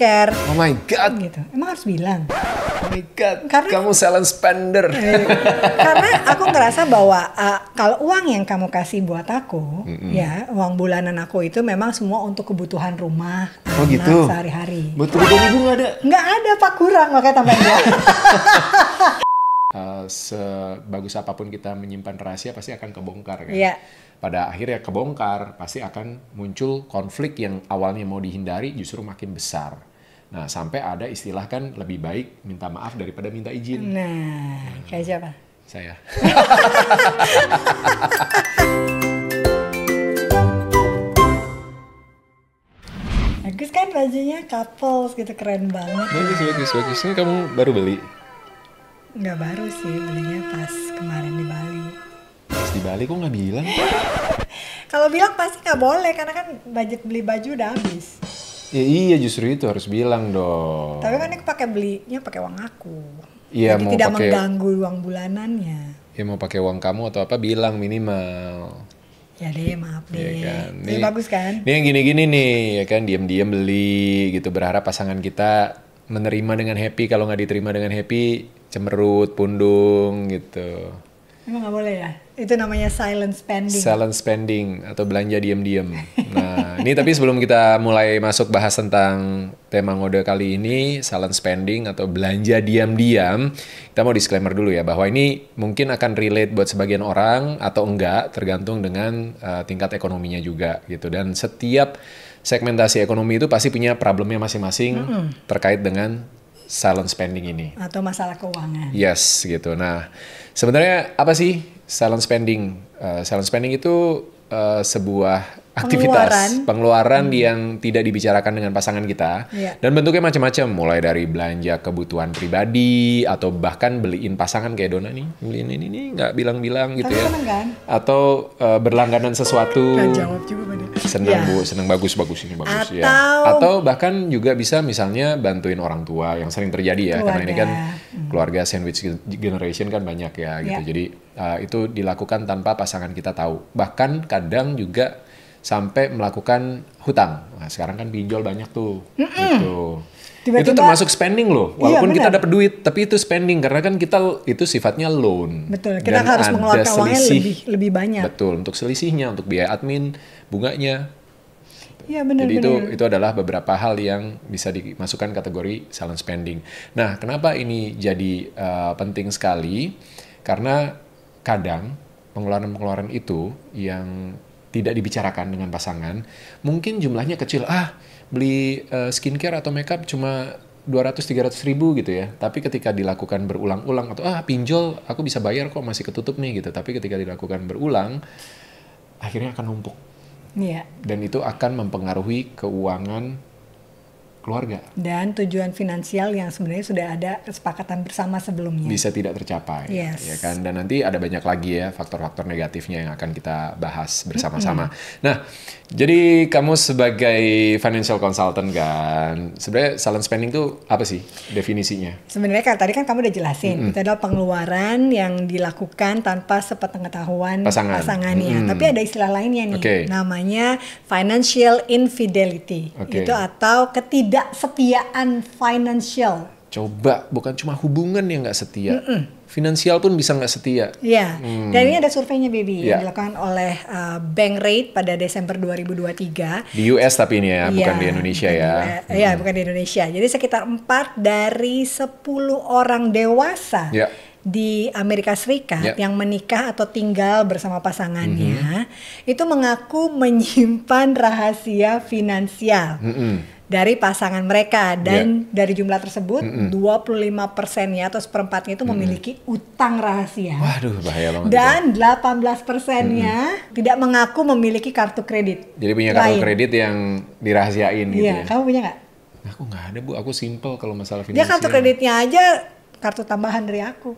care. Oh my god. Gitu. Emang harus bilang. Oh my god. Karena kamu silent spender. Iya. karena aku ngerasa bahwa uh, kalau uang yang kamu kasih buat aku, mm -hmm. ya uang bulanan aku itu memang semua untuk kebutuhan rumah, oh, anak gitu. sehari-hari. Betul betul ibu nggak ada? Nggak ada pak kurang makanya tambahin dia. uh, sebagus apapun kita menyimpan rahasia pasti akan kebongkar kan. Iya. Yeah pada akhirnya kebongkar, pasti akan muncul konflik yang awalnya mau dihindari justru makin besar. Nah, sampai ada istilah kan lebih baik minta maaf daripada minta izin. Nah, nah kayak siapa? Saya. bagus kan bajunya couples gitu keren banget. Bagus bagus bagus. Ini kamu baru beli? Nggak baru sih, belinya pas kemarin di Bali. Pas di Bali kok nggak bilang? Kalau bilang pasti nggak boleh karena kan budget beli baju udah habis. Ya, iya justru itu harus bilang dong. Tapi kan ini pakai belinya pakai uang aku. Iya mau tidak pake, mengganggu uang bulanannya. Iya mau pakai uang kamu atau apa bilang minimal. Ya deh maaf iya deh. Ya kan? Ini bagus kan? Ini yang gini-gini nih ya kan diam-diam beli gitu berharap pasangan kita menerima dengan happy kalau nggak diterima dengan happy cemerut pundung gitu. Emang nggak boleh ya? Itu namanya silent spending. Silent spending atau belanja diam-diam. Nah, ini tapi sebelum kita mulai masuk bahas tentang tema ngode kali ini, silent spending atau belanja diam-diam, kita mau disclaimer dulu ya bahwa ini mungkin akan relate buat sebagian orang atau enggak tergantung dengan uh, tingkat ekonominya juga gitu. Dan setiap segmentasi ekonomi itu pasti punya problemnya masing-masing mm -hmm. terkait dengan silent spending ini atau masalah keuangan. Yes, gitu. Nah, sebenarnya apa sih silent spending. Uh, silent spending itu uh, sebuah aktivitas pengeluaran, pengeluaran hmm. yang tidak dibicarakan dengan pasangan kita yeah. dan bentuknya macam-macam mulai dari belanja kebutuhan pribadi atau bahkan beliin pasangan kayak Dona nih beliin ini nih nggak bilang-bilang gitu Tapi ya kan? atau uh, berlangganan sesuatu senang seneng iya. yeah. bu seneng bagus bagus ini bagus iya. atau... ya atau bahkan juga bisa misalnya bantuin orang tua yang sering terjadi ya keluarga. karena ini kan hmm. keluarga sandwich generation kan banyak ya gitu yeah. jadi uh, itu dilakukan tanpa pasangan kita tahu bahkan kadang juga sampai melakukan hutang. Nah, sekarang kan pinjol banyak tuh. Mm -mm. Gitu. Tiba-tiba, itu termasuk spending loh. Iya, Walaupun iya, kita dapat duit, tapi itu spending karena kan kita itu sifatnya loan. Betul. Kita Dan harus mengeluarkan uangnya lebih lebih banyak. Betul. Untuk selisihnya, untuk biaya admin, bunganya. Iya benar. Jadi bener. itu itu adalah beberapa hal yang bisa dimasukkan kategori silent spending. Nah, kenapa ini jadi uh, penting sekali? Karena kadang pengeluaran-pengeluaran itu yang tidak dibicarakan dengan pasangan, mungkin jumlahnya kecil. Ah, beli uh, skincare atau makeup cuma 200-300 ribu gitu ya. Tapi ketika dilakukan berulang-ulang atau ah pinjol aku bisa bayar kok masih ketutup nih gitu. Tapi ketika dilakukan berulang akhirnya akan numpuk. Iya. Dan itu akan mempengaruhi keuangan keluarga. Dan tujuan finansial yang sebenarnya sudah ada kesepakatan bersama sebelumnya. Bisa tidak tercapai. Yes. Ya kan? Dan nanti ada banyak lagi ya faktor-faktor negatifnya yang akan kita bahas bersama-sama. Mm -hmm. Nah, jadi kamu sebagai financial consultant kan, sebenarnya silent spending itu apa sih definisinya? Sebenarnya kan tadi kan kamu udah jelasin, mm -hmm. itu adalah pengeluaran yang dilakukan tanpa sepengetahuan pasangan. pasangannya. Mm -hmm. Tapi ada istilah lainnya nih, okay. namanya financial infidelity. Okay. Itu atau ketidak ketidaksetiaan financial. Coba, bukan cuma hubungan yang nggak setia. Mm -mm. Finansial pun bisa nggak setia. Iya, hmm. dan ini ada surveinya, Baby, yeah. yang iya. dilakukan oleh uh, Bank Rate pada Desember 2023. Di US tapi ini ya, ya bukan di Indonesia ya. Iya, hmm. bukan di Indonesia. Jadi sekitar 4 dari 10 orang dewasa yeah di Amerika Serikat yeah. yang menikah atau tinggal bersama pasangannya mm -hmm. itu mengaku menyimpan rahasia finansial. Mm -hmm dari pasangan mereka dan yeah. dari jumlah tersebut mm -mm. 25 persennya atau seperempatnya itu memiliki mm. utang rahasia. Waduh bahaya banget. Dan ya. 18 persennya mm. tidak mengaku memiliki kartu kredit. Jadi punya kartu lain. kredit yang dirahasiain yeah. gitu iya, ya. Kamu punya nggak? Aku nggak ada bu, aku simple kalau masalah finansial. Dia kartu kreditnya aja kartu tambahan dari aku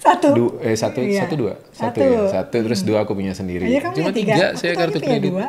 satu du, eh satu iya. satu dua satu satu, ya. satu terus mm. dua aku punya sendiri Aja, cuma tiga, tiga aku saya kartu kredit dua.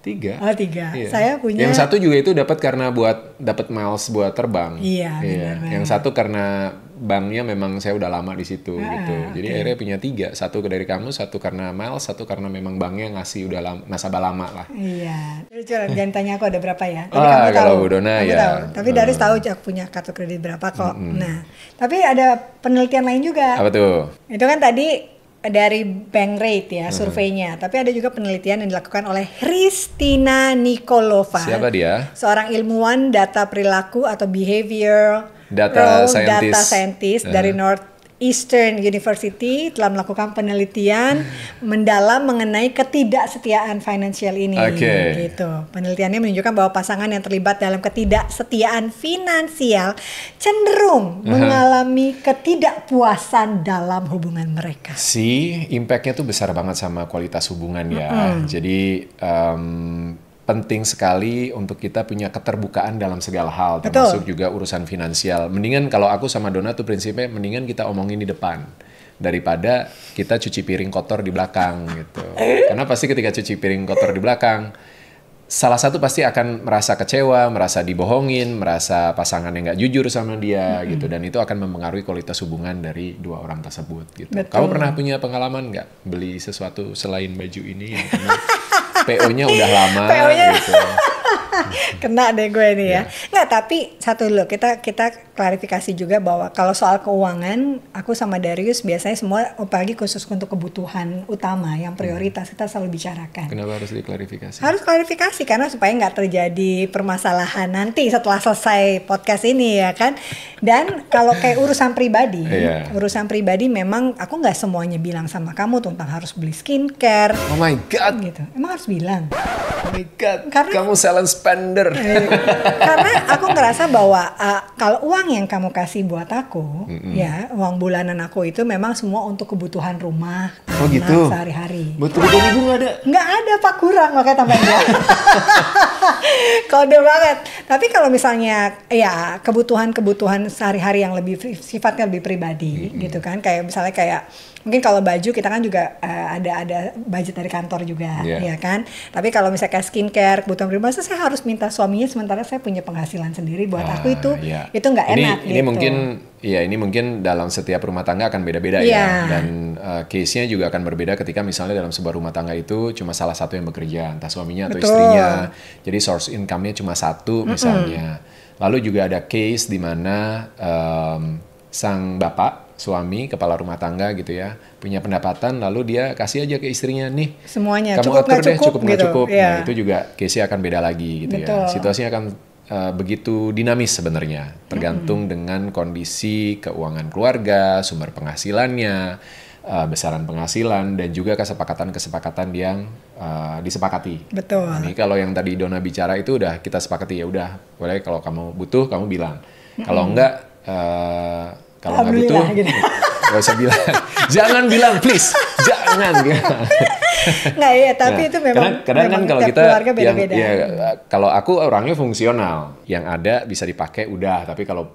Tiga. Oh tiga. Iya. Saya punya. Yang satu juga itu dapat karena buat dapat miles buat terbang. Iya. iya. Benar -benar. Yang satu karena banknya memang saya udah lama di situ ah, gitu. Ah, Jadi akhirnya punya tiga. Satu dari kamu, satu karena miles, satu karena memang banknya ngasih udah lama, nasabah lama lah. Iya. Terus jangan tanya aku ada berapa ya. Tapi ah, kamu kalau tahu. Budona kamu ya. Tahu. Tapi hmm. dari tahu aku punya kartu kredit berapa kok. Hmm. Nah, tapi ada penelitian lain juga. Apa tuh? Itu kan tadi dari bank rate ya hmm. surveinya, tapi ada juga penelitian yang dilakukan oleh Kristina Nikolova. Siapa dia? Seorang ilmuwan data perilaku atau behavior data role scientist. data scientist hmm. dari North Eastern University telah melakukan penelitian mendalam mengenai ketidaksetiaan finansial ini. Okay. Gitu. Penelitiannya menunjukkan bahwa pasangan yang terlibat dalam ketidaksetiaan finansial cenderung uh -huh. mengalami ketidakpuasan dalam hubungan mereka. Si impactnya tuh besar banget sama kualitas hubungan ya. Mm -hmm. Jadi um, penting sekali untuk kita punya keterbukaan dalam segala hal, Betul. termasuk juga urusan finansial. Mendingan kalau aku sama Dona tuh prinsipnya mendingan kita omongin di depan daripada kita cuci piring kotor di belakang gitu. Karena pasti ketika cuci piring kotor di belakang salah satu pasti akan merasa kecewa, merasa dibohongin, merasa pasangan yang nggak jujur sama dia mm -hmm. gitu dan itu akan mempengaruhi kualitas hubungan dari dua orang tersebut gitu. Betul. Kamu pernah punya pengalaman nggak beli sesuatu selain baju ini? Yang PO-nya udah lama po gitu. kena deh gue ini ya. ya. Nggak, tapi satu dulu kita kita klarifikasi juga bahwa kalau soal keuangan, aku sama Darius biasanya semua, apalagi khusus untuk kebutuhan utama yang hmm. prioritas hmm. kita selalu bicarakan. Kenapa harus diklarifikasi? Harus klarifikasi karena supaya nggak terjadi permasalahan nanti setelah selesai podcast ini ya kan. Dan kalau kayak urusan pribadi, yeah. urusan pribadi memang aku nggak semuanya bilang sama kamu tentang harus beli skincare. Oh my god. Gitu. Emang harus bilang. Oh my god. Karena kamu silent spender. Eh, karena aku ngerasa bahwa uh, kalau uang yang kamu kasih buat aku, mm-hmm. ya uang bulanan aku itu memang semua untuk kebutuhan rumah, oh, gitu. sehari-hari. Betul betul ibu nggak ada? Nggak ada pak kurang makanya tambahin dua. Kode banget. Tapi kalau misalnya ya kebutuhan-kebutuhan sehari-hari yang lebih sifatnya lebih pribadi, mm-hmm. gitu kan, kayak misalnya kayak mungkin kalau baju kita kan juga uh, ada ada budget dari kantor juga yeah. ya kan tapi kalau misalnya skincare kebutuhan pribadi saya harus minta suaminya sementara saya punya penghasilan sendiri buat uh, aku ah, itu yeah. itu nggak enak ini gitu. ini mungkin ya ini mungkin dalam setiap rumah tangga akan beda-beda yeah. ya iya. dan uh, case-nya juga akan berbeda ketika misalnya dalam sebuah rumah tangga itu cuma salah satu yang bekerja entah suaminya Betul. atau istrinya jadi source income-nya cuma satu misalnya mm -hmm. lalu juga ada case di mana um, sang bapak suami kepala rumah tangga gitu ya punya pendapatan lalu dia kasih aja ke istrinya nih semuanya kamu cukup atur deh cukup nggak gitu. cukup, cukup. Yeah. nah iya. itu juga case-nya akan beda lagi gitu ya. Betul. ya situasinya akan Eh, begitu dinamis sebenarnya, tergantung hmm. dengan kondisi keuangan keluarga, sumber penghasilannya, uh, besaran penghasilan dan juga kesepakatan-kesepakatan yang uh, disepakati. Betul. Ini kalau yang tadi Dona bicara itu udah kita sepakati ya udah, boleh kalau kamu butuh kamu bilang. Hmm. Kalau enggak uh, kalau nggak butuh, gitu. gak usah bilang. jangan bilang please, jangan. nggak ya tapi nah, itu memang karena, karena kan memang kan kalau kita beda -beda. Yang, ya, kalau aku orangnya fungsional yang ada bisa dipakai udah tapi kalau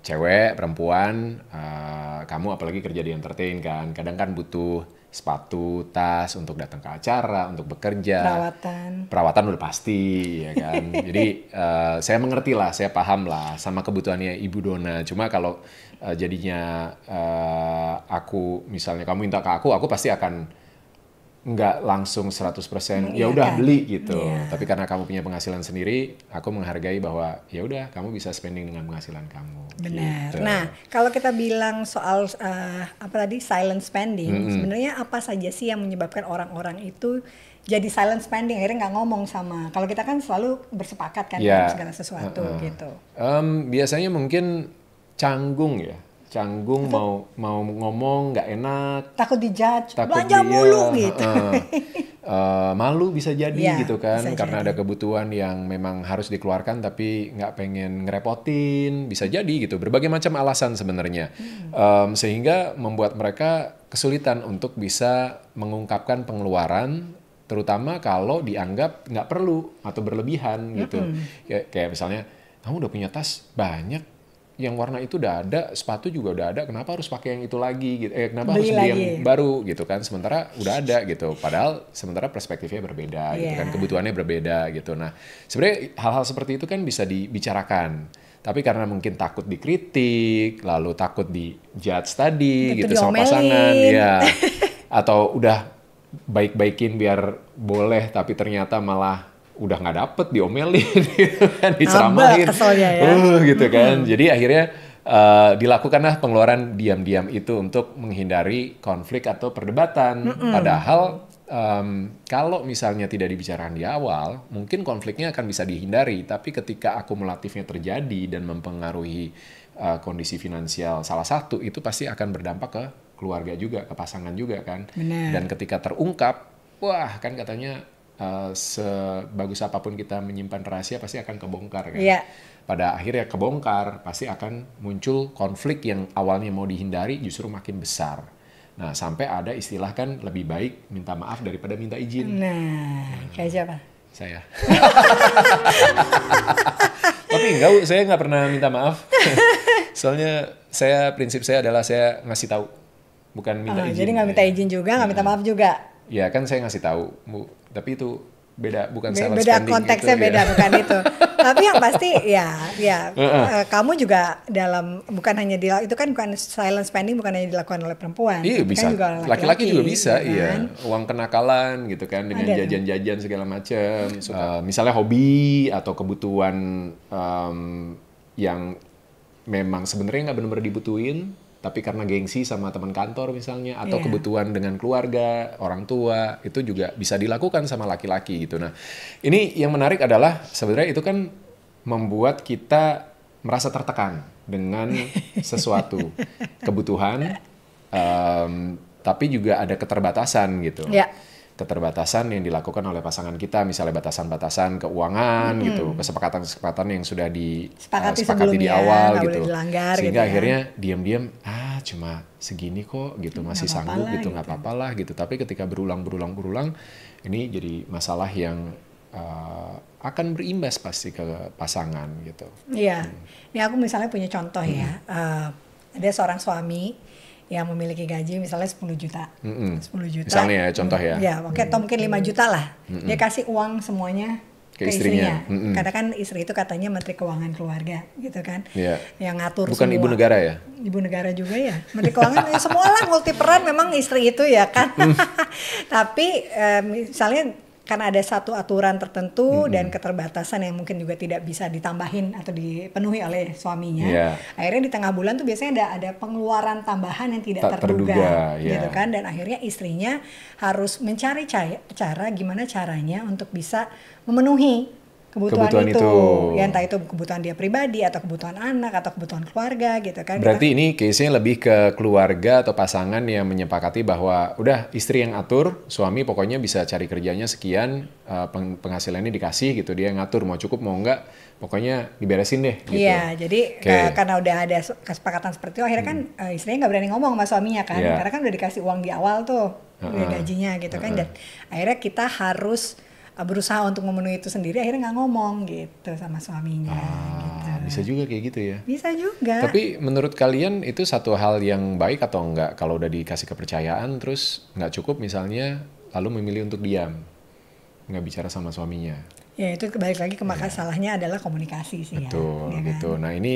cewek perempuan uh, kamu apalagi kerja di entertain kan kadang kan butuh sepatu tas untuk datang ke acara untuk bekerja perawatan perawatan udah pasti ya kan jadi uh, saya mengerti lah saya paham lah sama kebutuhannya ibu dona cuma kalau uh, jadinya uh, aku misalnya kamu minta ke aku aku pasti akan nggak langsung 100% iya ya udah kan? beli gitu. Yeah. Tapi karena kamu punya penghasilan sendiri, aku menghargai bahwa ya udah kamu bisa spending dengan penghasilan kamu. Benar. Gitu. Nah, kalau kita bilang soal uh, apa tadi silent spending, mm -hmm. sebenarnya apa saja sih yang menyebabkan orang-orang itu jadi silent spending akhirnya nggak ngomong sama kalau kita kan selalu bersepakat kan yeah. segala sesuatu uh -uh. gitu um, biasanya mungkin canggung ya canggung mau mau ngomong nggak enak takut dijudge takut belanja dia, mulu gitu uh, uh, malu bisa jadi ya, gitu kan karena jadi. ada kebutuhan yang memang harus dikeluarkan tapi nggak pengen ngerepotin bisa jadi gitu berbagai macam alasan sebenarnya hmm. um, sehingga membuat mereka kesulitan untuk bisa mengungkapkan pengeluaran terutama kalau dianggap nggak perlu atau berlebihan gitu hmm. ya, kayak misalnya kamu udah punya tas banyak yang warna itu udah ada, sepatu juga udah ada, kenapa harus pakai yang itu lagi gitu. Eh kenapa Beli harus beli yang baru gitu kan sementara udah ada gitu. Padahal sementara perspektifnya berbeda yeah. gitu kan, iya. kebutuhannya berbeda gitu. Nah, sebenarnya hal-hal seperti itu kan bisa dibicarakan. Tapi karena mungkin takut dikritik, lalu takut di judge tadi gitu, gitu sama pasangan ya. Atau udah baik-baikin biar boleh tapi ternyata malah udah nggak dapet diomelin gitu kan diceramahin ya. uh, gitu kan hmm. jadi akhirnya uh, dilakukanlah pengeluaran diam-diam itu untuk menghindari konflik atau perdebatan hmm. padahal um, kalau misalnya tidak dibicarakan di awal mungkin konfliknya akan bisa dihindari tapi ketika akumulatifnya terjadi dan mempengaruhi uh, kondisi finansial salah satu itu pasti akan berdampak ke keluarga juga ke pasangan juga kan Bener. dan ketika terungkap wah kan katanya uh, sebagus apapun kita menyimpan rahasia pasti akan kebongkar kan. Yeah. Pada akhirnya kebongkar pasti akan muncul konflik yang awalnya mau dihindari justru makin besar. Nah sampai ada istilah kan lebih baik minta maaf daripada minta izin. Nah, nah. kayak siapa? Saya. Tapi enggak, saya nggak pernah minta maaf. Soalnya saya prinsip saya adalah saya ngasih tahu, bukan minta oh, izin. Jadi nggak minta iya. izin juga, nggak minta iya. maaf juga ya kan saya ngasih tahu bu tapi itu beda bukan Be beda spending gitu konteksnya gitu, beda ya. bukan itu tapi yang pasti ya ya uh -uh. kamu juga dalam bukan hanya di itu kan bukan silent spending bukan hanya dilakukan oleh perempuan iya kan bisa kan juga laki-laki juga bisa gitu iya kan? uang kenakalan gitu kan dengan jajan-jajan segala macam uh, eh, misalnya hobi atau kebutuhan um, yang memang sebenarnya nggak benar-benar dibutuhin tapi karena gengsi sama teman kantor misalnya atau yeah. kebutuhan dengan keluarga orang tua itu juga bisa dilakukan sama laki-laki gitu nah ini yang menarik adalah sebenarnya itu kan membuat kita merasa tertekan dengan sesuatu kebutuhan um, tapi juga ada keterbatasan gitu yeah keterbatasan yang dilakukan oleh pasangan kita misalnya batasan-batasan keuangan hmm. gitu kesepakatan-kesepakatan yang sudah disepakati uh, di eh, awal gitu dilanggar, sehingga gitu ya. akhirnya diam-diam ah cuma segini kok gitu masih sanggup apa gitu nggak gitu. apa-apa lah gitu tapi ketika berulang berulang berulang ini jadi masalah yang uh, akan berimbas pasti ke pasangan gitu. Iya, hmm. ini aku misalnya punya contoh ya, hmm. ya uh, ada seorang suami yang memiliki gaji misalnya 10 juta. Mm -hmm. 10 juta. Misalnya ya contoh ya. Ya, oke okay, atau mungkin 5 juta lah. Mm -hmm. Dia kasih uang semuanya ke, ke istrinya. istrinya. Mm -hmm. Karena kan istri itu katanya menteri keuangan keluarga gitu kan. Yeah. Yang ngatur Bukan semua. ibu negara ya? Ibu negara juga ya. Menteri keuangan ya semua lah multi peran memang istri itu ya kan. Mm. Tapi eh, misalnya karena ada satu aturan tertentu hmm. dan keterbatasan yang mungkin juga tidak bisa ditambahin atau dipenuhi oleh suaminya. Yeah. Akhirnya di tengah bulan tuh biasanya ada ada pengeluaran tambahan yang tidak Ta terduga, terduga yeah. gitu kan dan akhirnya istrinya harus mencari cara gimana caranya untuk bisa memenuhi kebutuhan, kebutuhan itu. itu. Ya entah itu kebutuhan dia pribadi atau kebutuhan anak atau kebutuhan keluarga gitu kan. Berarti ini case-nya lebih ke keluarga atau pasangan yang menyepakati bahwa udah istri yang atur, suami pokoknya bisa cari kerjanya sekian, eh, penghasilannya dikasih gitu dia ngatur mau cukup mau enggak, pokoknya diberesin deh gitu. Iya, jadi okay. Eh, karena udah ada kesepakatan seperti itu akhirnya kan uh, istrinya nggak berani ngomong sama suaminya kan. Yeah. Karena kan udah dikasih uang di awal tuh, uh -uh. gajinya gitu uh -uh. kan dan akhirnya kita harus berusaha untuk memenuhi itu sendiri akhirnya nggak ngomong gitu sama suaminya ah, gitu. bisa juga kayak gitu ya bisa juga tapi menurut kalian itu satu hal yang baik atau enggak kalau udah dikasih kepercayaan terus nggak cukup misalnya lalu memilih untuk diam nggak bicara sama suaminya ya itu balik lagi ke maka ya. salahnya adalah komunikasi sih ya, betul ya, kan? gitu kan? nah ini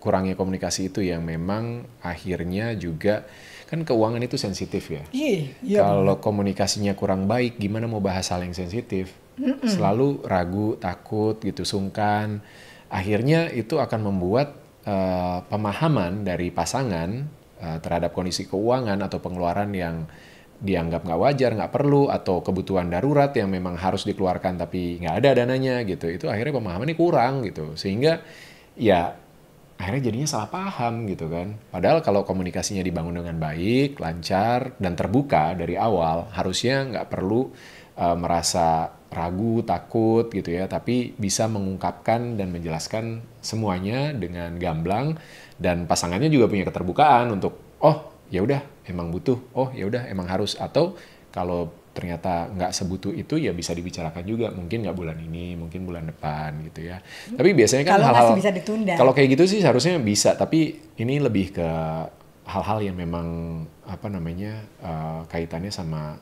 kurangnya komunikasi itu yang memang akhirnya juga kan keuangan itu sensitif ya. Iya. yeah. Kalau komunikasinya kurang baik, gimana mau bahas hal yang sensitif? Mm -mm. Selalu ragu, takut, gitu, sungkan. Akhirnya itu akan membuat uh, pemahaman dari pasangan uh, terhadap kondisi keuangan atau pengeluaran yang dianggap nggak wajar, nggak perlu, atau kebutuhan darurat yang memang harus dikeluarkan tapi nggak ada dananya gitu. Itu akhirnya pemahamannya kurang gitu. Sehingga ya akhirnya jadinya salah paham gitu kan. Padahal kalau komunikasinya dibangun dengan baik, lancar, dan terbuka dari awal, harusnya nggak perlu uh, merasa ragu, takut gitu ya, tapi bisa mengungkapkan dan menjelaskan semuanya dengan gamblang dan pasangannya juga punya keterbukaan untuk oh ya udah emang butuh, oh ya udah emang harus atau kalau ternyata nggak sebutuh itu ya bisa dibicarakan juga mungkin nggak bulan ini mungkin bulan depan gitu ya tapi biasanya kan hal-hal kalau kayak gitu sih seharusnya bisa tapi ini lebih ke hal-hal yang memang apa namanya uh, kaitannya sama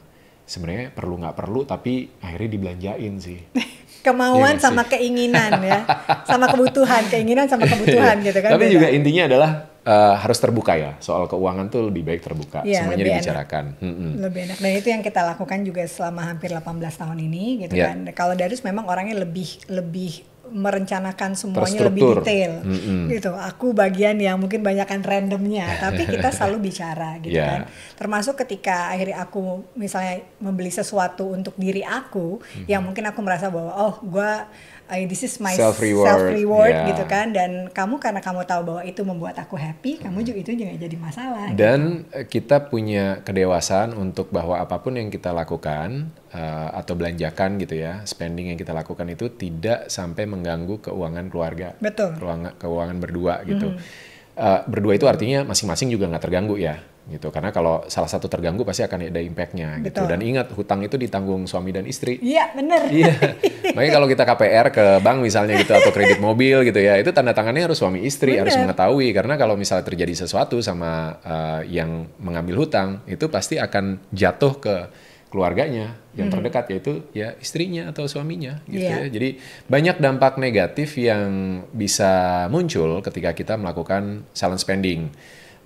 sebenarnya perlu nggak perlu tapi akhirnya dibelanjain sih kemauan ya, sama sih. keinginan ya sama kebutuhan keinginan sama iya. kebutuhan gitu kan tapi juga intinya adalah Eh, harus terbuka ya soal keuangan tuh lebih baik terbuka ya, semuanya lebih dibicarakan enak. Hmm, hmm. lebih enak dan itu yang kita lakukan juga selama hampir 18 tahun ini gitu ya. kan kalau darius memang orangnya lebih lebih merencanakan semuanya lebih detail mm -hmm. gitu. Aku bagian yang mungkin banyakkan randomnya, tapi kita selalu bicara gitu yeah. kan. Termasuk ketika akhirnya aku misalnya membeli sesuatu untuk diri aku -hmm. yang mungkin aku merasa bahwa oh gue I, this is my self reward, self reward yeah. gitu kan dan kamu karena kamu tahu bahwa itu membuat aku happy kamu juga itu juga jadi masalah gitu. dan gitu. kita punya kedewasaan untuk bahwa apapun yang kita lakukan uh, atau belanjakan gitu ya spending yang kita lakukan itu tidak sampai mengganggu keuangan keluarga betul keuangan keuangan berdua gitu hmm. uh, berdua itu artinya masing-masing juga nggak terganggu ya gitu karena kalau salah satu terganggu pasti akan ada impactnya gitu dan ingat hutang itu ditanggung suami dan istri iya benar iya makanya kalau kita KPR ke bank misalnya gitu atau kredit mobil gitu ya itu tanda tangannya harus suami istri bener. harus mengetahui karena kalau misalnya terjadi sesuatu sama uh, yang mengambil hutang itu pasti akan jatuh ke keluarganya yang hmm. terdekat yaitu ya istrinya atau suaminya gitu yeah. ya. Jadi banyak dampak negatif yang bisa muncul ketika kita melakukan silent spending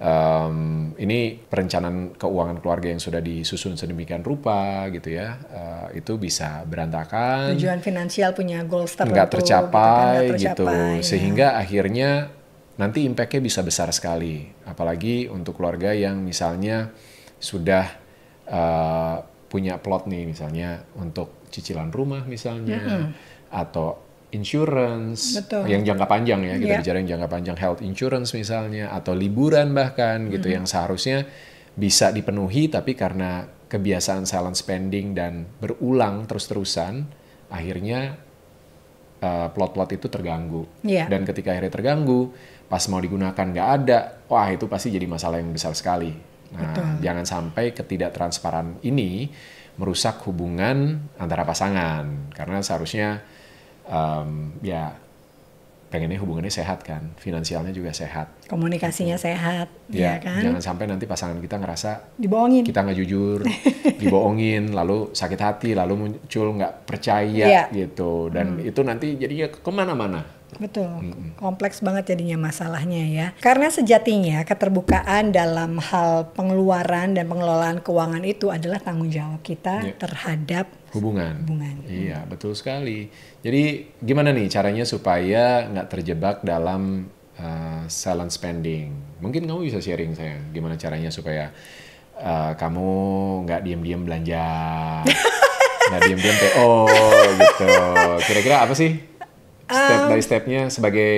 um, ini perencanaan keuangan keluarga yang sudah disusun sedemikian rupa gitu ya uh, itu bisa berantakan tujuan finansial punya goals tertentu gitu kan, nggak tercapai gitu, tercapai, gitu. Ya. sehingga akhirnya nanti impactnya bisa besar sekali apalagi untuk keluarga yang misalnya sudah uh, punya plot nih misalnya untuk cicilan rumah misalnya mm -hmm. atau insurance Betul. yang jangka panjang ya kita yeah. bicara yang jangka panjang health insurance misalnya atau liburan bahkan gitu mm -hmm. yang seharusnya bisa dipenuhi tapi karena kebiasaan silent spending dan berulang terus-terusan akhirnya eh, plot-plot uh, itu terganggu yeah. dan ketika akhirnya terganggu pas mau digunakan nggak ada wah itu pasti jadi masalah yang besar sekali nah jangan sampai ketidaktransparan ini merusak hubungan antara pasangan karena seharusnya um, ya pengennya hubungannya sehat kan, finansialnya juga sehat. Komunikasinya gitu. sehat, ya, ya kan? Jangan sampai nanti pasangan kita ngerasa dibohongin, kita nggak jujur, dibohongin, lalu sakit hati, lalu muncul nggak percaya ya. gitu, dan hmm. itu nanti jadinya kemana-mana. Betul, kompleks banget jadinya masalahnya ya. Karena sejatinya keterbukaan dalam hal pengeluaran dan pengelolaan keuangan itu adalah tanggung jawab kita yeah. terhadap hubungan. hubungan. Iya, betul sekali. Jadi gimana nih caranya supaya nggak terjebak dalam uh, eh, silent spending? Mungkin kamu bisa sharing saya gimana caranya supaya uh, kamu nggak diem-diem belanja, nggak diem-diem PO gitu. Kira-kira apa sih? step by stepnya sebagai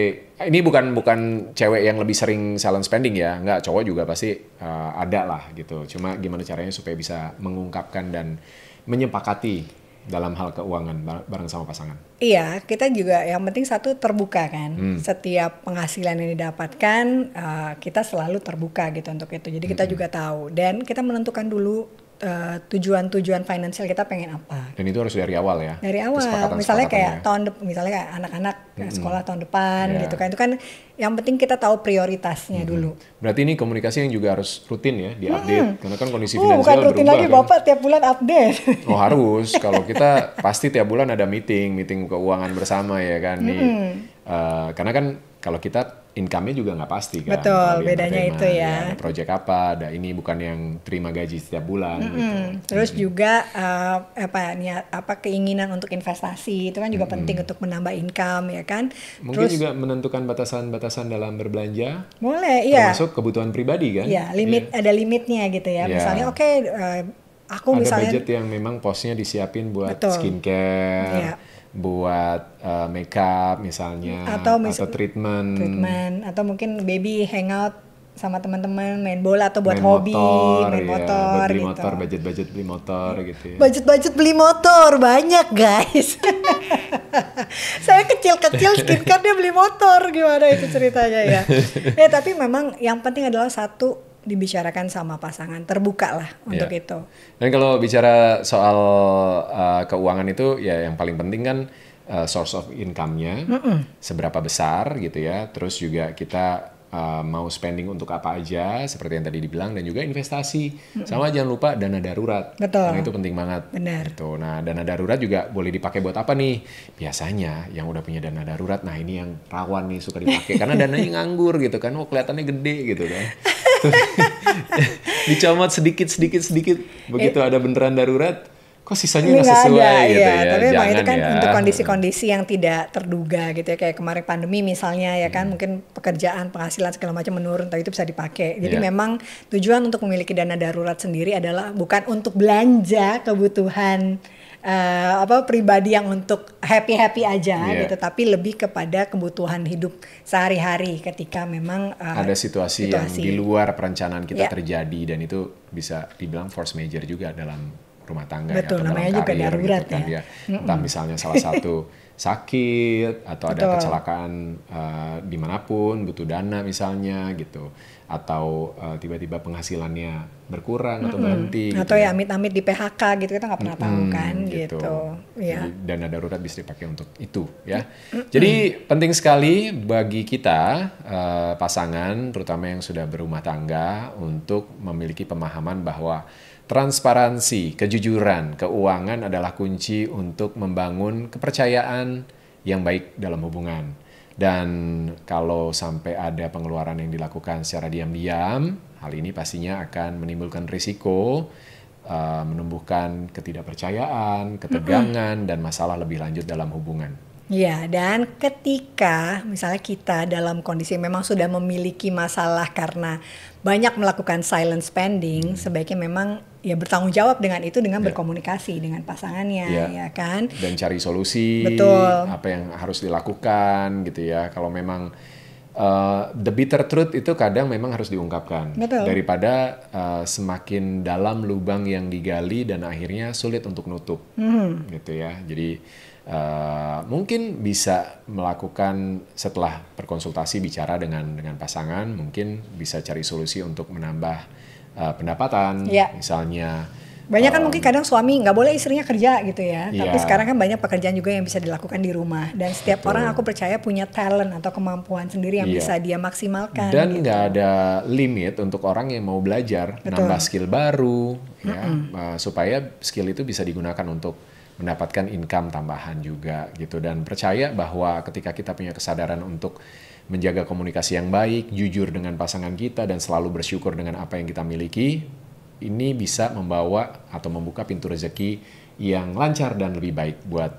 ini bukan bukan cewek yang lebih sering silent spending ya nggak cowok juga pasti uh, ada lah gitu cuma gimana caranya supaya bisa mengungkapkan dan menyepakati dalam hal keuangan bareng sama pasangan. Iya, kita juga yang penting satu terbuka kan. Hmm. Setiap penghasilan yang didapatkan uh, kita selalu terbuka gitu untuk itu. Jadi kita hmm. juga tahu dan kita menentukan dulu tujuan eh, tujuan-tujuan finansial kita pengen apa. Dan itu harus dari awal ya. Dari awal. Kesepakatan, misalnya kayak ya? tahun depan, misalnya kayak anak-anak mm-hmm. sekolah tahun depan yeah. gitu kan. Itu kan yang penting kita tahu prioritasnya mm-hmm. dulu. Berarti ini komunikasi yang juga harus rutin ya, diupdate. Mm-hmm. Karena kan kondisi oh, finansial oh, bukan rutin lagi kan? Bapak tiap bulan update. Oh, harus. Kalau kita pasti tiap bulan ada meeting, meeting keuangan bersama ya kan. Mm-hmm. Nih uh, karena kan kalau kita income-nya juga nggak pasti kan. Betul, bedanya terima, itu ya. ya. Ada project apa, ada ini bukan yang terima gaji setiap bulan mm -hmm. gitu. Terus -hmm. juga uh, apa ya, niat apa keinginan untuk investasi itu kan juga mm -hmm. penting untuk menambah income ya kan. Mungkin Terus, juga menentukan batasan-batasan dalam berbelanja. Boleh, iya. Termasuk kebutuhan pribadi kan. Iya, limit yeah. ada limitnya gitu ya. Yeah. Misalnya oke okay, uh, eh, aku ada misalnya budget yang memang posnya disiapin buat betul. skincare. Yeah buat uh, makeup misalnya atau, mis atau treatment treatment atau mungkin baby hangout sama teman-teman main bola atau buat main hobi motor, main iya, motor beli gitu. motor budget budget beli motor gitu ya. budget budget beli motor banyak guys saya kecil kecil skincare dia beli motor gimana itu ceritanya ya ya tapi memang yang penting adalah satu dibicarakan sama pasangan terbuka lah untuk yeah. itu. Dan kalau bicara soal uh, keuangan itu ya yang paling penting kan uh, source of income-nya mm -mm. seberapa besar gitu ya. Terus juga kita Uh, mau spending untuk apa aja seperti yang tadi dibilang dan juga investasi mm-hmm. sama jangan lupa dana darurat Betul. karena itu penting banget Benar. gitu nah dana darurat juga boleh dipakai buat apa nih biasanya yang udah punya dana darurat nah ini yang rawan nih suka dipakai karena dananya nganggur gitu kan oh kelihatannya gede gitu kan dicomot sedikit sedikit sedikit begitu eh. ada beneran darurat kok sisanya nggak sesuai ada, gitu ya. ya. Tapi memang itu kan ya. untuk kondisi-kondisi yang tidak terduga gitu ya kayak kemarin pandemi misalnya ya kan hmm. mungkin pekerjaan penghasilan segala macam menurun tapi itu bisa dipakai. Jadi yeah. memang tujuan untuk memiliki dana darurat sendiri adalah bukan untuk belanja kebutuhan uh, apa pribadi yang untuk happy happy aja yeah. gitu tapi lebih kepada kebutuhan hidup sehari-hari ketika memang uh, ada situasi, situasi yang di luar perencanaan kita yeah. terjadi dan itu bisa dibilang force major juga dalam rumah tangga ya, Betul, ya, namanya juga karir, gitu darurat gitu, kan, ya. ya. Entah misalnya salah satu sakit atau Betul. ada kecelakaan uh, dimanapun butuh dana misalnya gitu atau uh, tiba-tiba penghasilannya berkurang mm-hmm. atau berhenti gitu atau gitu ya amit-amit di PHK gitu kita nggak pernah mm-hmm, tahu kan gitu, gitu. ya Jadi, iya. dana darurat bisa dipakai untuk itu ya mm-hmm. Jadi penting sekali bagi kita uh, pasangan terutama yang sudah berumah tangga untuk memiliki pemahaman bahwa Transparansi, kejujuran, keuangan adalah kunci untuk membangun kepercayaan yang baik dalam hubungan. Dan kalau sampai ada pengeluaran yang dilakukan secara diam-diam, hal ini pastinya akan menimbulkan risiko uh, menumbuhkan ketidakpercayaan, ketegangan, mm -hmm. dan masalah lebih lanjut dalam hubungan. Ya, dan ketika misalnya kita dalam kondisi memang sudah memiliki masalah karena banyak melakukan silent spending, hmm. sebaiknya memang ya bertanggung jawab dengan itu dengan yeah. berkomunikasi dengan pasangannya yeah. ya kan dan cari solusi betul apa yang harus dilakukan gitu ya kalau memang uh, the bitter truth itu kadang memang harus diungkapkan betul. daripada uh, semakin dalam lubang yang digali dan akhirnya sulit untuk nutup mm. gitu ya jadi Uh, mungkin bisa melakukan setelah berkonsultasi bicara dengan dengan pasangan mungkin bisa cari solusi untuk menambah uh, pendapatan, ya. misalnya. Banyak kan um, mungkin kadang suami nggak boleh istrinya kerja gitu ya, yeah. tapi iya. sekarang kan banyak pekerjaan juga yang bisa dilakukan di rumah dan setiap Betul. orang aku percaya punya talent atau kemampuan sendiri yang yeah. bisa dia maksimalkan. Dan gitu. nggak gitu. ada limit untuk orang yang mau belajar Betul. nambah skill baru, mm -mm. ya uh, supaya skill itu bisa digunakan untuk mendapatkan income tambahan juga gitu dan percaya bahwa ketika kita punya kesadaran untuk menjaga komunikasi yang baik, jujur dengan pasangan kita, dan selalu bersyukur dengan apa yang kita miliki, ini bisa membawa atau membuka pintu rezeki yang lancar dan lebih baik buat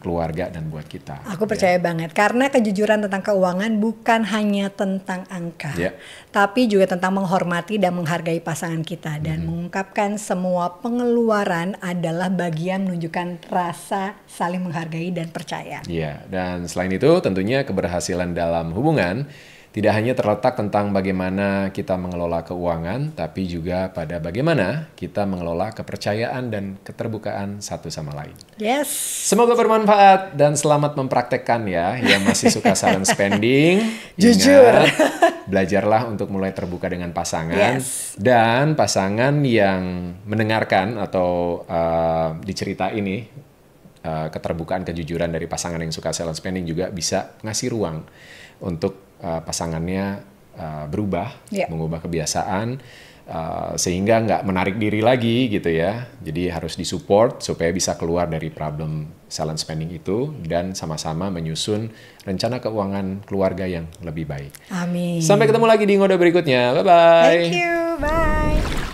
keluarga dan buat kita. Aku ya. percaya ya. banget karena kejujuran tentang keuangan bukan hanya tentang angka, ya. tapi juga tentang menghormati dan menghargai pasangan kita dan hmm. mengungkapkan semua pengeluaran adalah bagian menunjukkan rasa saling menghargai dan percaya. Iya, dan selain itu tentunya keberhasilan dalam hubungan tidak hanya terletak tentang bagaimana kita mengelola keuangan, tapi juga pada bagaimana kita mengelola kepercayaan dan keterbukaan satu sama lain. Yes. Semoga bermanfaat dan selamat mempraktekkan ya yang masih suka saran spending. Jujur. Ingat, belajarlah untuk mulai terbuka dengan pasangan yes. dan pasangan yang mendengarkan atau uh, dicerita ini Eh, keterbukaan kejujuran dari pasangan yang suka silent spending juga bisa ngasih ruang untuk uh, pasangannya uh, berubah, yeah. mengubah kebiasaan uh, sehingga nggak menarik diri lagi gitu ya. Jadi harus disupport supaya bisa keluar dari problem silent spending itu dan sama-sama menyusun rencana keuangan keluarga yang lebih baik. Amin. Sampai ketemu lagi di ngode berikutnya. Bye bye. Thank you. Bye.